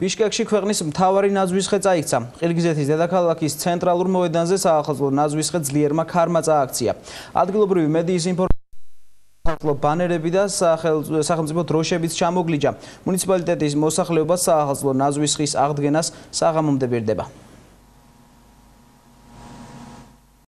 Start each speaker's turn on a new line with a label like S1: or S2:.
S1: ბიშკეკში ქვეყნის მთავარი ნაზვისხე წაიქცა. ყირგიზეთის დედაქალაქის ცენტრალურ მოედანზე საახალწლო ნაზვისხე ძლიერმა ქარმა წააქცია. ადგილობრივი მედიის ინფორმაციით, ბანერები და სახელმწიფო დროშებიც ჩამოგლიჯა. მუნიციპალიტეტის მოსახლეობა საახალწლო ნაზვისხის აღდგენას საღამომდე ბერდება.